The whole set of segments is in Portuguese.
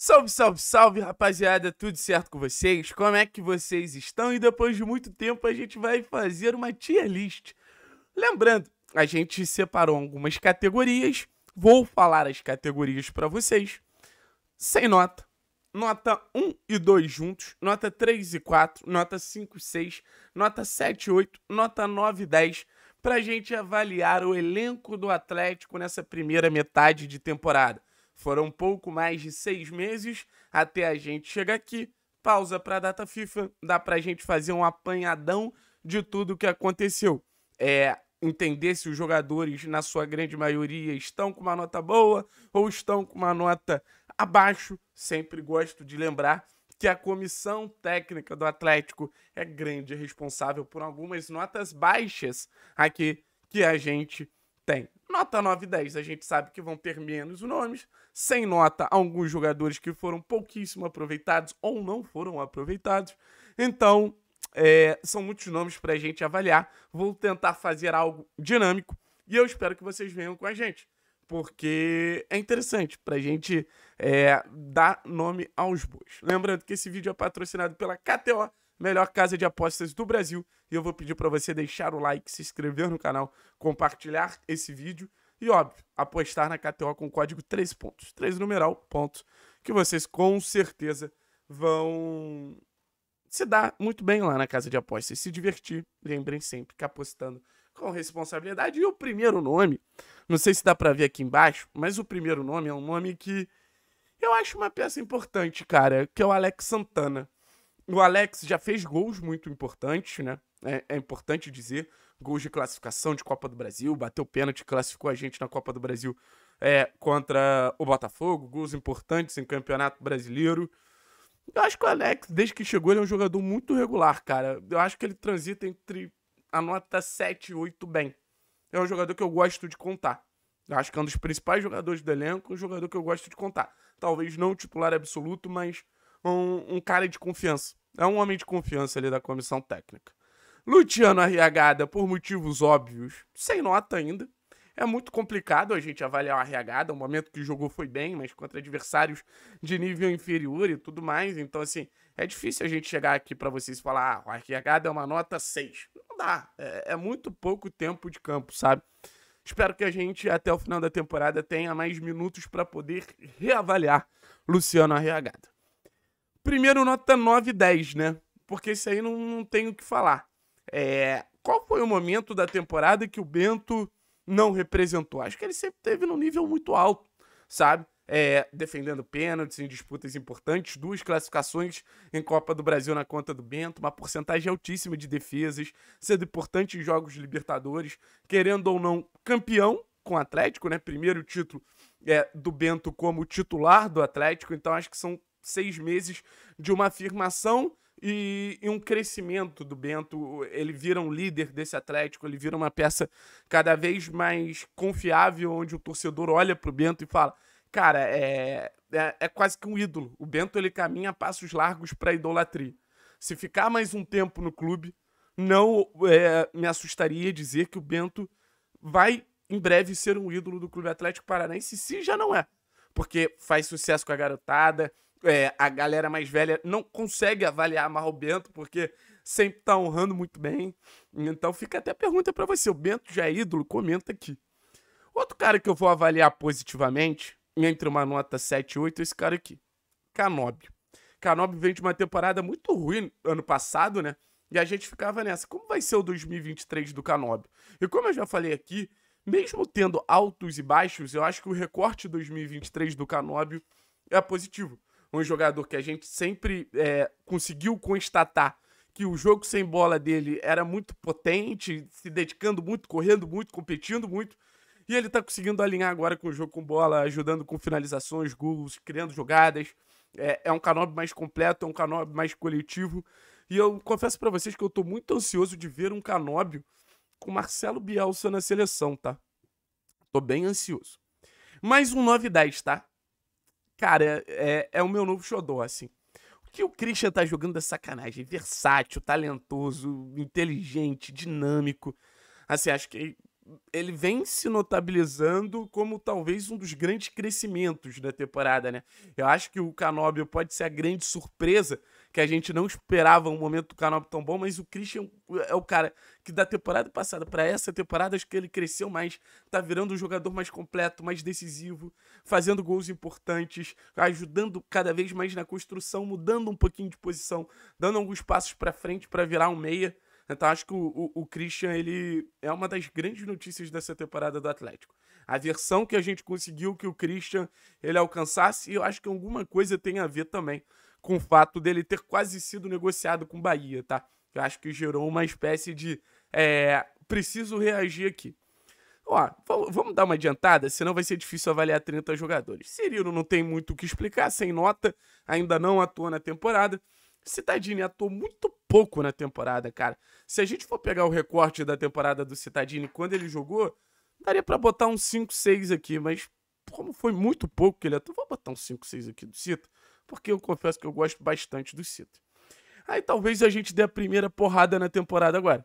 Salve, salve, salve, rapaziada, tudo certo com vocês? Como é que vocês estão? E depois de muito tempo a gente vai fazer uma tier list. Lembrando, a gente separou algumas categorias, vou falar as categorias para vocês. Sem nota, nota 1 e 2 juntos, nota 3 e 4, nota 5 e 6, nota 7 e 8, nota 9 e 10, Para a gente avaliar o elenco do Atlético nessa primeira metade de temporada. Foram pouco mais de seis meses até a gente chegar aqui. Pausa para a data FIFA, dá para a gente fazer um apanhadão de tudo o que aconteceu. É, entender se os jogadores, na sua grande maioria, estão com uma nota boa ou estão com uma nota abaixo. Sempre gosto de lembrar que a comissão técnica do Atlético é grande é responsável por algumas notas baixas aqui que a gente tem. Nota 9 e 10, a gente sabe que vão ter menos nomes. Sem nota, alguns jogadores que foram pouquíssimo aproveitados ou não foram aproveitados. Então, é, são muitos nomes para a gente avaliar. Vou tentar fazer algo dinâmico e eu espero que vocês venham com a gente, porque é interessante para a gente é, dar nome aos bois. Lembrando que esse vídeo é patrocinado pela KTO melhor casa de apostas do Brasil. E eu vou pedir para você deixar o like, se inscrever no canal, compartilhar esse vídeo e, óbvio, apostar na KTO com o código 3 pontos. 3 numeral, ponto. Que vocês com certeza vão se dar muito bem lá na casa de apostas, se divertir. Lembrem sempre que apostando com responsabilidade. E o primeiro nome, não sei se dá para ver aqui embaixo, mas o primeiro nome é um nome que eu acho uma peça importante, cara, que é o Alex Santana. O Alex já fez gols muito importantes, né? É, é, importante dizer. Gols de classificação de Copa do Brasil, bateu pênalti, classificou a gente na Copa do Brasil é, contra o Botafogo. Gols importantes em Campeonato Brasileiro. Eu acho que o Alex, desde que chegou, ele é um jogador muito regular, cara. Eu acho que ele transita entre a nota 7 e 8 bem. É um jogador que eu gosto de contar. Eu acho que é um dos principais jogadores do elenco, um jogador que eu gosto de contar. Talvez não titular absoluto, mas um, um cara de confiança. É um homem de confiança ali da comissão técnica. Luciano Arriagada, por motivos óbvios, sem nota ainda. É muito complicado a gente avaliar o Arriagada. O momento que jogou foi bem, mas contra adversários de nível inferior e tudo mais. Então, assim, é difícil a gente chegar aqui para vocês e falar: ah, o Arriagada é uma nota 6. Não dá. É, é muito pouco tempo de campo, sabe? Espero que a gente, até o final da temporada, tenha mais minutos para poder reavaliar Luciano Arriagada. Primeiro, nota 9 e 10, né? Porque isso aí não, não tem o que falar. É, qual foi o momento da temporada que o Bento não representou? Acho que ele sempre teve num nível muito alto, sabe? É, defendendo pênaltis em disputas importantes, duas classificações em Copa do Brasil na conta do Bento, uma porcentagem altíssima de defesas, sendo importante em jogos de Libertadores, querendo ou não, campeão com o Atlético, né? Primeiro título é, do Bento como titular do Atlético, então acho que são seis meses de uma afirmação e, e, um crescimento do Bento. Ele vira um líder desse Atlético, ele vira uma peça cada vez mais confiável, onde o torcedor olha pro Bento e fala: Cara, é, é, é quase que um ídolo. O Bento ele caminha a passos largos para idolatria. Se ficar mais um tempo no clube, não é, me assustaria dizer que o Bento vai em breve ser um ídolo do Clube Atlético Paranaense, se já não é. Porque faz sucesso com a garotada, é, a galera mais velha não consegue avaliar mal o Bento, porque sempre tá honrando muito bem. Então fica até a pergunta para você. O Bento já é ídolo? Comenta aqui. Outro cara que eu vou avaliar positivamente, entre uma nota 7 e 8, é esse cara aqui. Canóbio. Canóbio vem de uma temporada muito ruim ano passado, né? E a gente ficava nessa, como vai ser o 2023 do Canóbio? E como eu já falei aqui, mesmo tendo altos e baixos, eu acho que o recorte 2023 do Canóbio é positivo um jogador que a gente sempre é, conseguiu constatar que o jogo sem bola dele era muito potente, se dedicando muito, correndo muito, competindo muito. E ele tá conseguindo alinhar agora com o jogo com bola, ajudando com finalizações, gols, criando jogadas. É, é um Canob mais completo, é um Canob mais coletivo. E eu confesso para vocês que eu tô muito ansioso de ver um Canóbio com Marcelo Bielsa na seleção, tá? Tô bem ansioso. Mais um 9 10, tá? Cara, é, é o meu novo xodó, assim. O que o Christian tá jogando é sacanagem. Versátil, talentoso, inteligente, dinâmico. Assim, acho que ele vem se notabilizando como talvez um dos grandes crescimentos da temporada, né? Eu acho que o Canóbio pode ser a grande surpresa, que a gente não esperava um momento do Canóbio tão bom, mas o Christian é o cara que da temporada passada para essa temporada, acho que ele cresceu mais, tá virando um jogador mais completo, mais decisivo, fazendo gols importantes, ajudando cada vez mais na construção, mudando um pouquinho de posição, dando alguns passos para frente para virar um meia então acho que o, o, o Christian ele é uma das grandes notícias dessa temporada do Atlético. A versão que a gente conseguiu que o Christian ele alcançasse, e eu acho que alguma coisa tem a ver também com o fato dele ter quase sido negociado com o Bahia, tá? Eu acho que gerou uma espécie de é, preciso reagir aqui. Ó, vamos dar uma adiantada, senão vai ser difícil avaliar 30 jogadores. Cirilo não tem muito o que explicar, sem nota, ainda não atuou na temporada. Citadini atuou muito pouco na temporada, cara. Se a gente for pegar o recorte da temporada do Citadini quando ele jogou, daria para botar um 5, 6 aqui, mas como foi muito pouco que ele atuou, é, vou botar um 5, 6 aqui do Cito, porque eu confesso que eu gosto bastante do Cito. Aí talvez a gente dê a primeira porrada na temporada agora,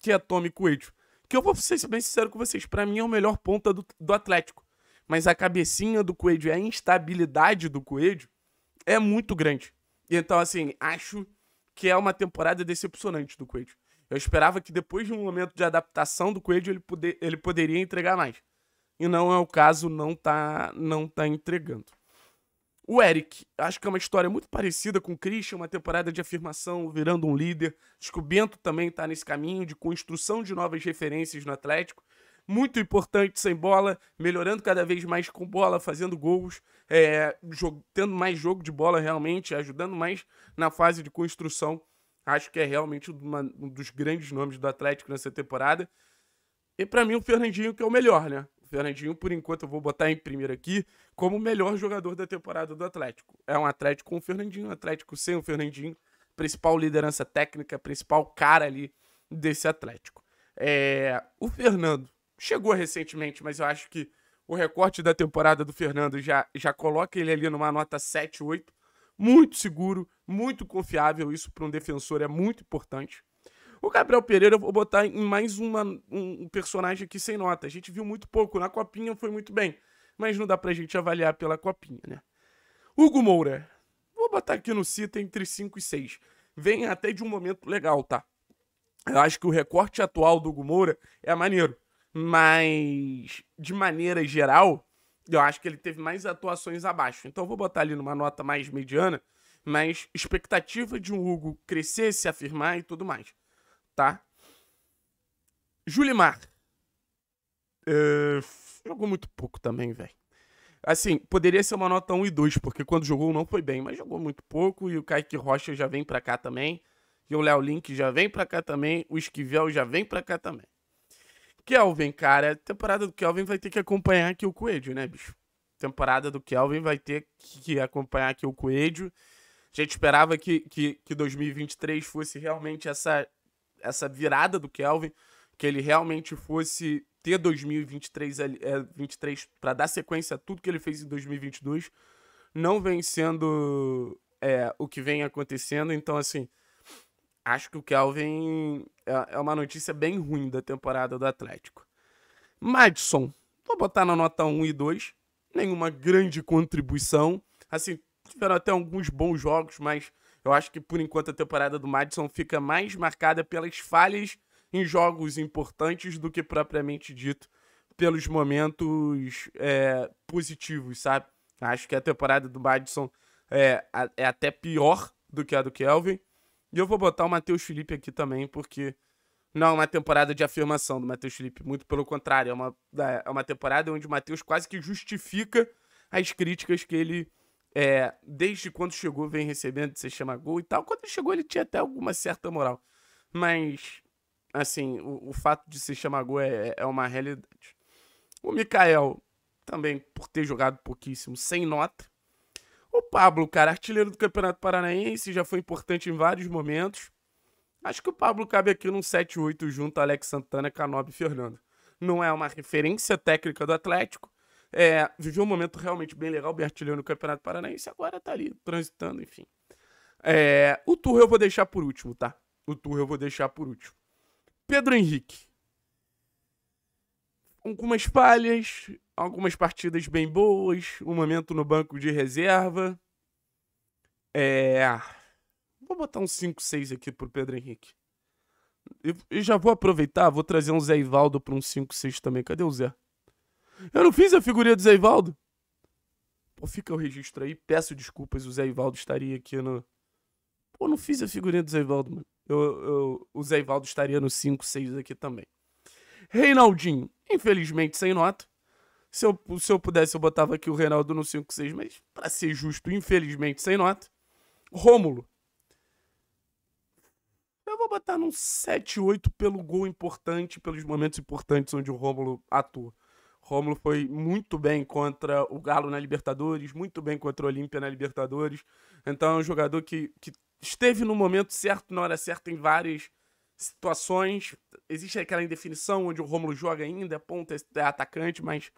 que é Tommy Coelho. Que eu vou ser bem sincero com vocês, para mim é o melhor ponta do, do Atlético. Mas a cabecinha do Coelho e a instabilidade do Coelho é muito grande. Então, assim, acho que é uma temporada decepcionante do Coelho. Eu esperava que depois de um momento de adaptação do Coelho, ele, poder, ele poderia entregar mais. E não é o caso, não tá, não tá entregando. O Eric, acho que é uma história muito parecida com o Christian, uma temporada de afirmação, virando um líder. Acho que o Bento também tá nesse caminho de construção de novas referências no Atlético muito importante sem bola, melhorando cada vez mais com bola, fazendo gols, é, tendo mais jogo de bola realmente, ajudando mais na fase de construção. Acho que é realmente uma, um dos grandes nomes do Atlético nessa temporada. E para mim o Fernandinho que é o melhor, né? O Fernandinho, por enquanto, eu vou botar em primeiro aqui como o melhor jogador da temporada do Atlético. É um Atlético com o Fernandinho, um Atlético sem o Fernandinho, principal liderança técnica, principal cara ali desse Atlético. É, o Fernando chegou recentemente, mas eu acho que o recorte da temporada do Fernando já, já coloca ele ali numa nota 7, 8. Muito seguro, muito confiável. Isso para um defensor é muito importante. O Gabriel Pereira eu vou botar em mais uma, um, personagem aqui sem nota. A gente viu muito pouco. Na Copinha foi muito bem. Mas não dá pra gente avaliar pela Copinha, né? Hugo Moura. Vou botar aqui no Cita entre 5 e 6. Vem até de um momento legal, tá? Eu acho que o recorte atual do Hugo Moura é maneiro. Mas, de maneira geral, eu acho que ele teve mais atuações abaixo. Então eu vou botar ali numa nota mais mediana, mas expectativa de um Hugo crescer, se afirmar e tudo mais, tá? Julimar. Uh, jogou muito pouco também, velho. Assim, poderia ser uma nota 1 e 2, porque quando jogou não foi bem, mas jogou muito pouco e o Kaique Rocha já vem pra cá também. E o Léo Link já vem pra cá também, o Esquivel já vem pra cá também. Kelvin, cara, temporada do Kelvin vai ter que acompanhar aqui o Coelho, né, bicho? Temporada do Kelvin vai ter que acompanhar aqui o Coelho. A gente esperava que, que, que 2023 fosse realmente essa, essa virada do Kelvin, que ele realmente fosse ter 2023 é, para dar sequência a tudo que ele fez em 2022. Não vem sendo é, o que vem acontecendo, então, assim, acho que o Kelvin é, é uma notícia bem ruim da temporada do Atlético. Madison, vou botar na nota 1 e 2. Nenhuma grande contribuição. Assim, tiveram até alguns bons jogos, mas eu acho que por enquanto a temporada do Madison fica mais marcada pelas falhas em jogos importantes do que propriamente dito pelos momentos é, positivos, sabe? Acho que a temporada do Madison é, é até pior do que a do Kelvin. E eu vou botar o Matheus Felipe aqui também, porque não é uma temporada de afirmação do Matheus Felipe. Muito pelo contrário, é uma, é, é uma temporada onde o Matheus quase que justifica as críticas que ele, é, desde quando chegou, vem recebendo. Você chama gol e tal. Quando ele chegou, ele tinha até alguma certa moral. Mas, assim, o, o fato de se chamar gol é, é uma realidade. O Mikael, também por ter jogado pouquíssimo, sem nota. O Pablo, cara, artilheiro do Campeonato Paranaense, já foi importante em vários momentos. Acho que o Pablo cabe aqui num 7-8 junto a Alex Santana, Canob e Fernando. Não é uma referência técnica do Atlético. É, viveu um momento realmente bem legal, bem artilheiro no Campeonato Paranaense, agora tá ali, transitando, enfim. É, o Turro eu vou deixar por último, tá? O Turro eu vou deixar por último. Pedro Henrique. Algumas falhas, algumas partidas bem boas, um momento no banco de reserva. É. Vou botar um 5-6 aqui pro Pedro Henrique. E já vou aproveitar, vou trazer um Zé Ivaldo pra um 5-6 também. Cadê o Zé? Eu não fiz a figurinha do Zé Ivaldo. Pô, fica o registro aí. Peço desculpas, o Zé Ivaldo estaria aqui no. Pô, não fiz a figurinha do Zé Ivaldo, mano. Eu, eu, o Zé Ivaldo estaria no 5-6 aqui também. Reinaldinho, infelizmente sem nota. Se eu, se eu pudesse, eu botava aqui o Reinaldo no 5-6, mas para ser justo, infelizmente, sem nota. Rômulo. Eu vou botar num 7-8 pelo gol importante, pelos momentos importantes onde o Rômulo atua. Rômulo foi muito bem contra o Galo na Libertadores, muito bem contra o Olímpia na Libertadores. Então é um jogador que, que esteve no momento certo, na hora certa, em várias situações. Existe aquela indefinição onde o Rômulo joga ainda, é ponta, é atacante, mas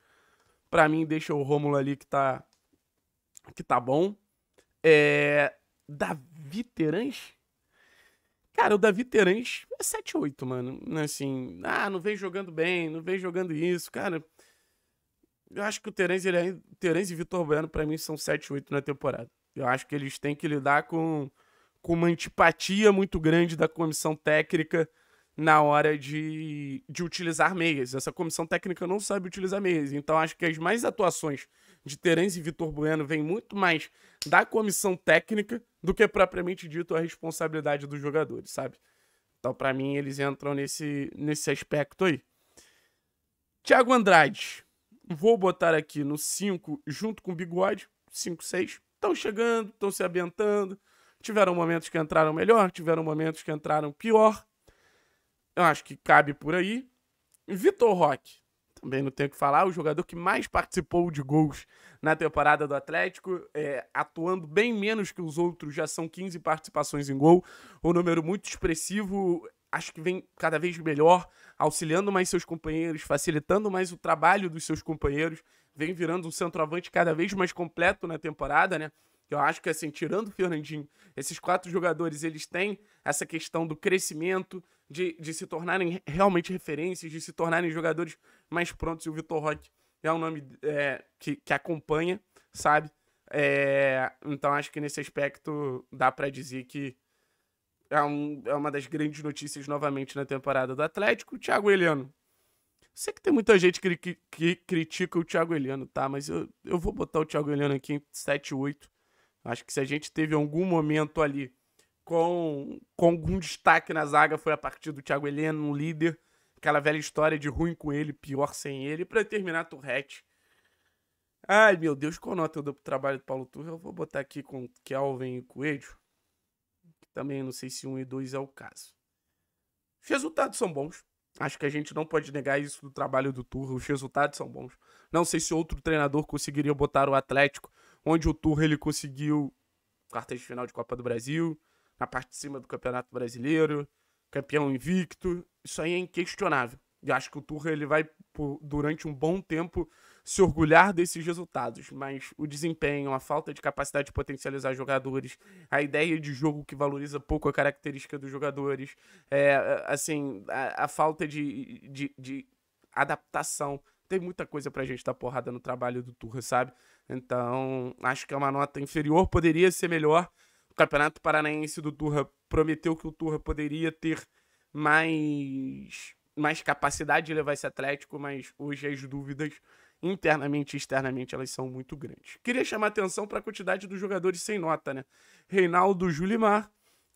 para mim, deixa o Rômulo ali que tá, que tá bom. É, Davi Terans? Cara, o Davi Terans é 7-8, mano. Assim, ah, não vem jogando bem, não vem jogando isso, cara. Eu acho que o Terence, ele é, Terence e Vitor Bueno, para mim, são 7-8 na temporada. Eu acho que eles têm que lidar com, com uma antipatia muito grande da comissão técnica na hora de, de utilizar meias. Essa comissão técnica não sabe utilizar meias. Então acho que as mais atuações de Terence e Vitor Bueno vêm muito mais da comissão técnica do que propriamente dito a responsabilidade dos jogadores, sabe? Então para mim eles entram nesse, nesse aspecto aí. Thiago Andrade. Vou botar aqui no 5 junto com o Bigode, 5, 6. Estão chegando, estão se ambientando. Tiveram momentos que entraram melhor, tiveram momentos que entraram pior eu acho que cabe por aí. Vitor Roque, também não tenho que falar, o jogador que mais participou de gols na temporada do Atlético, é, atuando bem menos que os outros, já são 15 participações em gol, um número muito expressivo, acho que vem cada vez melhor, auxiliando mais seus companheiros, facilitando mais o trabalho dos seus companheiros, vem virando um centroavante cada vez mais completo na temporada, né? Eu acho que, assim, tirando o Fernandinho, esses quatro jogadores, eles têm essa questão do crescimento, de, de se tornarem realmente referências, de se tornarem jogadores mais prontos. E o Vitor Roque é um nome é, que, que acompanha, sabe? É, então acho que nesse aspecto dá para dizer que é, um, é, uma das grandes notícias novamente na temporada do Atlético. O Thiago Eliano. Sei que tem muita gente que, que, que critica o Thiago Eliano, tá? Mas eu, eu vou botar o Thiago Eliano aqui em 7, 8. Acho que se a gente teve algum momento ali com, com algum destaque na zaga foi a partir do Thiago Heleno, um líder. Aquela velha história de ruim com ele, pior sem ele. para terminar, Turrete. Ai, meu Deus, qual nota eu dou pro trabalho do Paulo Turre Eu vou botar aqui com Kelvin e Coelho. Também não sei se um e dois é o caso. Os resultados são bons. Acho que a gente não pode negar isso do trabalho do Turre Os resultados são bons. Não sei se outro treinador conseguiria botar o Atlético, onde o Turre ele conseguiu quartas de final de Copa do Brasil, na parte de cima do Campeonato Brasileiro, campeão invicto. Isso aí é inquestionável. E acho que o Turra ele vai, por, durante um bom tempo, se orgulhar desses resultados. Mas o desempenho, a falta de capacidade de potencializar jogadores, a ideia de jogo que valoriza pouco a característica dos jogadores, é, assim, a, a falta de, de, de, adaptação. Tem muita coisa pra gente dar porrada no trabalho do Turra, sabe? Então, acho que é uma nota inferior, poderia ser melhor o Campeonato Paranaense do Turra prometeu que o Turra poderia ter mais, mais capacidade de levar esse Atlético, mas hoje as dúvidas internamente e externamente elas são muito grandes. Queria chamar atenção para a quantidade dos jogadores sem nota, né? Reinaldo Julimar,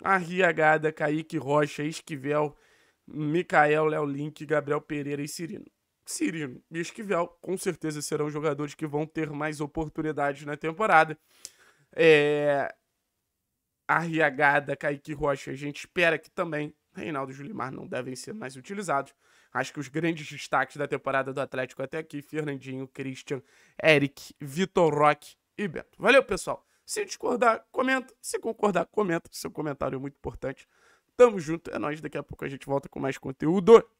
Arriagada, Kaique Rocha, Esquivel, Micael, Léo Link, Gabriel Pereira e Cirino. Cirino e Esquivel com certeza serão jogadores que vão ter mais oportunidades na temporada. É, Arriagada, Kaique Rocha, a gente espera que também Reinaldo e Julimar não devem ser mais utilizados. Acho que os grandes destaques da temporada do Atlético até aqui, Fernandinho, Christian, Eric, Vitor Roque e Beto. Valeu, pessoal. Se discordar, comenta. Se concordar, comenta. Seu comentário é muito importante. Tamo junto, é nóis. Daqui a pouco a gente volta com mais conteúdo.